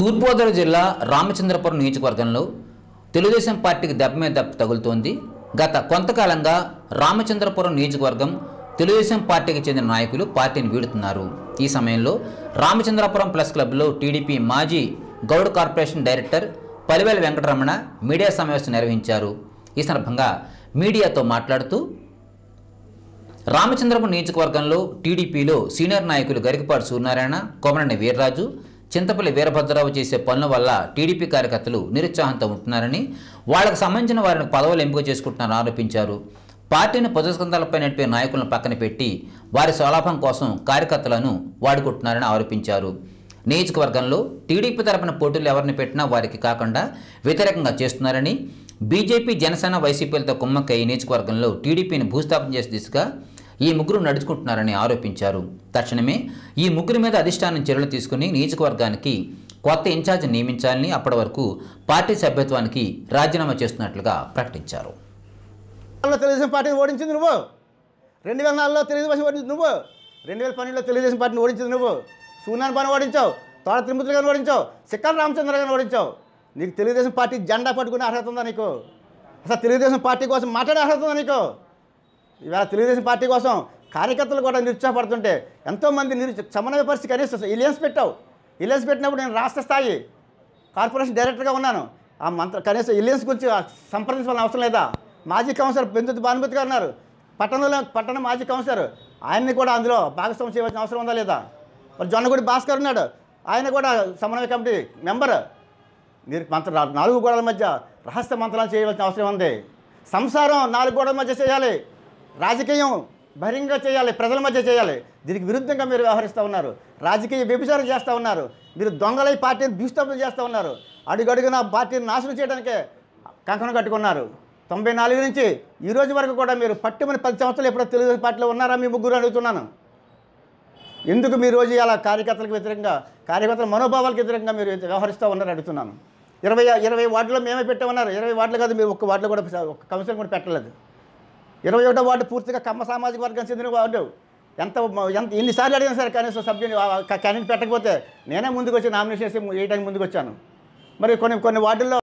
తూర్పుగోదావరి జిల్లా రామచంద్రపురం నియోజకవర్గంలో తెలుగుదేశం పార్టీకి దెబ్బ మీద దెబ్బ తగులుతోంది గత కొంతకాలంగా రామచంద్రపురం నియోజకవర్గం తెలుగుదేశం పార్టీకి చెందిన నాయకులు పార్టీని వీడుతున్నారు ఈ సమయంలో రామచంద్రపురం ప్లస్ క్లబ్లో టీడీపీ మాజీ Goud corporation director Palivela Venkataramana media సమావేశం నిర్వహించారు ఈ సందర్భంగా మీడియాతో మాట్లాడుతూ రామచంద్రపురం నియోజకవర్గంలో టీడీపీలో సీనియర్ నాయకులు గరికపాటి సూర్యనారాయణ కోమరెడ్డి వీర్రాజు చింతపల్లి వీరభద్రరావు చేసే పనుల వల్ల టీడీపీ కార్యకర్తలు నిరుత్సాహంతో ఉంటున్నారని వాళ్లకు సంబంధించిన వారిని పదవులు ఎంపిక చేసుకుంటున్నారని ఆరోపించారు పార్టీని పొజస్కందాలపై నడిపే నాయకులను పక్కన పెట్టి వారి స్వలాభం కోసం కార్యకర్తలను వాడుకుంటున్నారని ఆరోపించారు నియోజకవర్గంలో టీడీపీ తరపున పోటీలు ఎవరిని పెట్టినా వారికి కాకుండా వ్యతిరేకంగా చేస్తున్నారని బీజేపీ జనసేన వైసీపీలతో కుమ్మక్కై నియోజకవర్గంలో టీడీపీని భూస్థాపన చేసే దిశగా ఈ ముగ్గురు నడుచుకుంటున్నారని ఆరోపించారు తక్షణమే ఈ ముగ్గురి మీద అధిష్టానం చర్యలు తీసుకుని నియోజకవర్గానికి కొత్త ఇన్ఛార్జ్ నియమించాలని అప్పటి వరకు పార్టీ సభ్యత్వానికి రాజీనామా చేస్తున్నట్లుగా ప్రకటించారు తెలుగుదేశం పార్టీని ఓడించింది నువ్వు రెండు వేల నాలుగులో తెలుగుదేశం ఓడించింది నువ్వు రెండు వేల పన్నెండులో తెలుగుదేశం పార్టీని ఓడించింది నువ్వు సూనాన్ బాను ఓడించావు తోడ తిరుమతులు గారిని ఓడించావు సిక్కల రామచంద్ర గారిని ఓడించావు నీకు తెలుగుదేశం పార్టీ జెండా పట్టుకునే అర్హత ఉందా నీకు అసలు తెలుగుదేశం పార్టీ కోసం మాట్లాడే అర్హత ఉందా నీకు ఇవాళ తెలుగుదేశం పార్టీ కోసం కార్యకర్తలు కూడా నిరుత్సాహపడుతుంటే ఎంతోమంది నిరు పరిస్థితి కనీసం ఇలియన్స్ పెట్టావు ఇలియన్స్ పెట్టినప్పుడు నేను రాష్ట్ర స్థాయి కార్పొరేషన్ డైరెక్టర్గా ఉన్నాను ఆ మంత్ర కనీసం ఇలియన్స్ గురించి సంప్రదించాల్సిన అవసరం లేదా మాజీ కౌన్సిలర్ పెంచుతు భానుమతి గారు ఉన్నారు పట్టణంలో పట్టణ మాజీ కౌన్సిలర్ ఆయన్ని కూడా అందులో భాగస్వామ్యం చేయవలసిన అవసరం ఉందా లేదా మరి జొన్నగుడి భాస్కర్ ఉన్నాడు ఆయన కూడా సమన్వయ కమిటీ మెంబర్ మీరు మంత్ర నాలుగు గోడల మధ్య రహస్య మంత్రాలు చేయవలసిన అవసరం ఉంది సంసారం నాలుగు గోడల మధ్య చేయాలి రాజకీయం బహిరంగ చేయాలి ప్రజల మధ్య చేయాలి దీనికి విరుద్ధంగా మీరు వ్యవహరిస్తూ ఉన్నారు రాజకీయ వ్యభిచారం చేస్తూ ఉన్నారు మీరు దొంగలై పార్టీని భూస్థాపన చేస్తూ ఉన్నారు అడుగడుగున పార్టీని నాశనం చేయడానికే కంకణం కట్టుకున్నారు తొంభై నాలుగు నుంచి ఈ రోజు వరకు కూడా మీరు పట్టుమని పది సంవత్సరాలు ఎప్పుడో తెలుగుదేశం పార్టీలో ఉన్నారా మీ ముగ్గురు అడుగుతున్నాను ఎందుకు మీ రోజు ఇలా కార్యకర్తలకు వ్యతిరేకంగా కార్యకర్తల మనోభావాలకు వ్యతిరేకంగా మీరు వ్యవహరిస్తూ ఉన్నారు అడుగుతున్నాను ఇరవై ఇరవై వార్డులో మేమే పెట్టామన్నారు ఇరవై వార్డులు కాదు మీరు ఒక్క వార్డులో కూడా ఒక్క కమిషన్ కూడా పెట్టలేదు ఇరవై ఒకటో వార్డు పూర్తిగా కమ్మ సామాజిక వర్గం చెందిన వార్డు ఎంత ఎంత ఎన్నిసార్లు అడిగినా సరే కనీసం సభ్యుని క్యాండిడేట్ పెట్టకపోతే నేనే ముందుకు వచ్చి నామినేషన్ ఏ టైం ముందుకు వచ్చాను మరి కొన్ని కొన్ని వార్డుల్లో